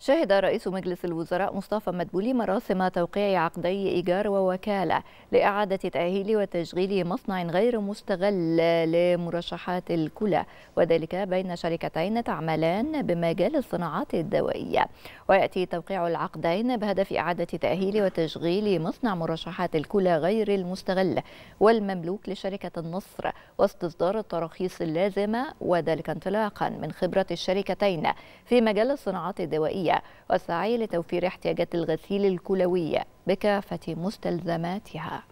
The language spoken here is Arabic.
شهد رئيس مجلس الوزراء مصطفى مدبولي مراسم توقيع عقدي إيجار ووكالة لإعادة تأهيل وتشغيل مصنع غير مستغل لمرشحات الكلى وذلك بين شركتين تعملان بمجال الصناعات الدوائية ويأتي توقيع العقدين بهدف إعادة تأهيل وتشغيل مصنع مرشحات الكلى غير المستغل والمملوك لشركة النصر واستصدار التراخيص اللازمة وذلك انطلاقا من خبرة الشركتين في مجال الصناعات الدوائية الصحية والسعي لتوفير احتياجات الغسيل الكلوية بكافة مستلزماتها